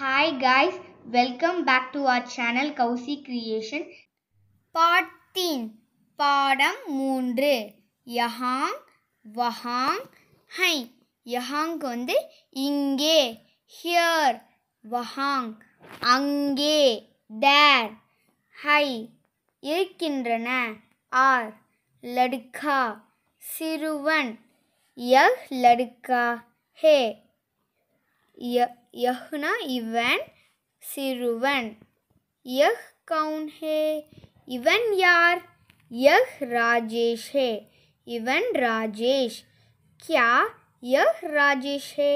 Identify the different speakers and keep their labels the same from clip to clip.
Speaker 1: Hi guys, welcome back to our channel Kausi Creation. Part 3 பாடம் மூன்று யஹாங் வஹாங் high யஹாங் வந்து இங்கே ஹியர் வஹாங் அங்கே தேர் ஹை இருக்கின்றன ஆர் லடுக்கா சிறுவன் யஹ் லடுக்கா ஹே ய यहना इवन सिरुवन यह कौन है इवन यार यह राजेश है इवन राजेश क्या यह राजेश है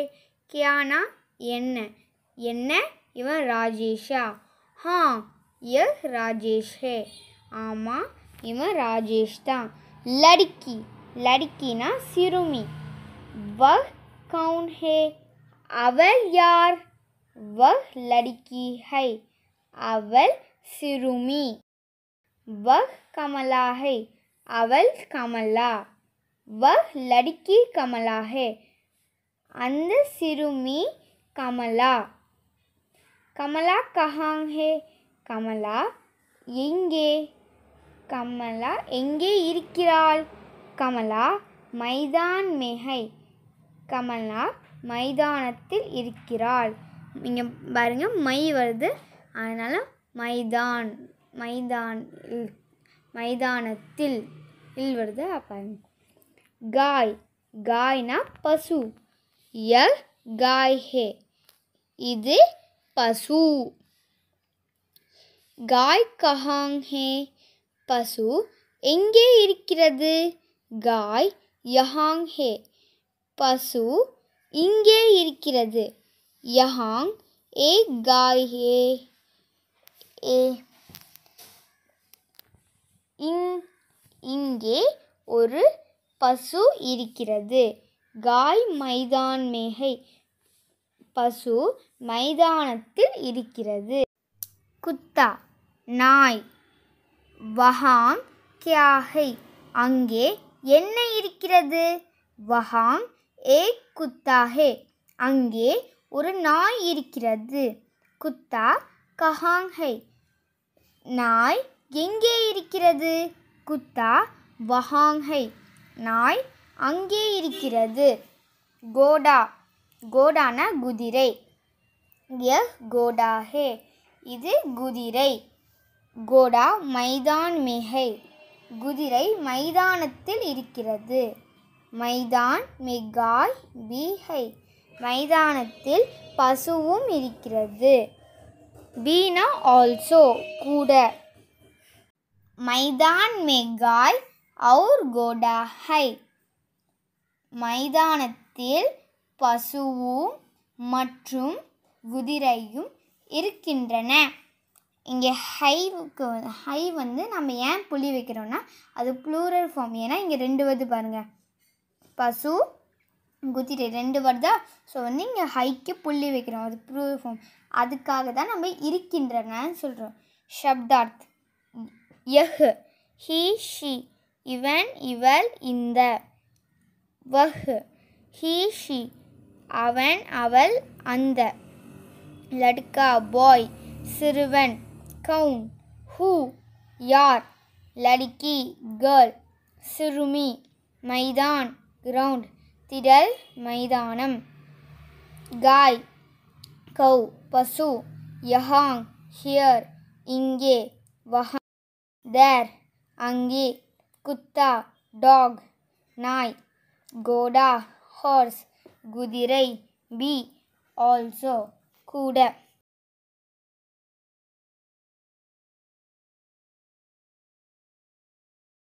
Speaker 1: क्या ना एन एन इवन राजेशा हाँ यह राजेश है आमा इवन राजेश था लड़की लड़की ना सिरुमी वह कौन है அவள் யார் வ லடிக்கி ஹை அவள் சிறுமி வ கமலா ஹை அவள் கமலா வ லடிக்கி கமலா அந்த சிறுமி கமலா கமலா கஹாங் ஹே கமலா எங்கே கமலா எங்கே இருக்கிறாள் கமலா மைதான் மேஹை கமலா மைதானத்தில் இருக்கிறாள் இங்கே பாருங்கள் மை வருது அதனால் மைதான் மைதான் மைதானத்தில் இல் வருது அப்போ காய் காய்னா பசு ய காய் ஹே இது பசு காய் கஹாங் ஹே பசு எங்கே இருக்கிறது காய் யஹாங் ஹே பசு இங்கே இருக்கிறது யஹாங் ஏ காயே ஏ இங்கே ஒரு பசு இருக்கிறது காய் மைதான் மேகை பசு மைதானத்தில் இருக்கிறது குத்தா நாய் வஹாங் கியாகை அங்கே என்ன இருக்கிறது வஹாங் ஏக் குத்தாஹே அங்கே ஒரு நாய் இருக்கிறது குத்தா கஹாங்ஹை நாய் எங்கே இருக்கிறது குத்தா வஹாங்ஹை நாய் அங்கே இருக்கிறது கோடா கோடான குதிரை எஹ் கோடாஹே இது குதிரை கோடா மைதான் மேகை குதிரை மைதானத்தில் இருக்கிறது மைதான் மிகாய் பீஹை மைதானத்தில் பசுவும் இருக்கிறது பீனா ஆல்சோ கூட மைதான் மெகாய் அவுர் கோடாஹை மைதானத்தில் பசுவும் மற்றும் குதிரையும் இருக்கின்றன இங்கே ஹைவுக்கு ஹை வந்து நம்ம ஏன் புளி வைக்கிறோன்னா அது ப்ளூரல் ஃபார்ம் ஏன்னா இங்கே ரெண்டு வருது பாருங்கள் பசு குதிரை ரெண்டு வருதா ஸோ வந்து இங்கே ஹைக்கு புள்ளி வைக்கிறோம் அது ப்ரூஃப் அதுக்காக தான் நம்ம இருக்கின்றன சொல்கிறோம் ஷப்தார்த் எஹ் ஹீ ஷி இவன் இவள் இந்த வஹ் ஹீ ஷி அவன் அவள் அந்த லட்கா பாய் சிறுவன் கவுன் ஹூ யார் லடிக்கி கேர்ள் சிறுமி மைதான் ground திடல் மைதானம் காய் கவ் பசு யஹாங் ஹியர் இங்கே வஹாங் தேர் அங்கே குத்தா டாக் நாய் கோடா ஹார்ஸ் குதிரை பி ஆல்சோ கூட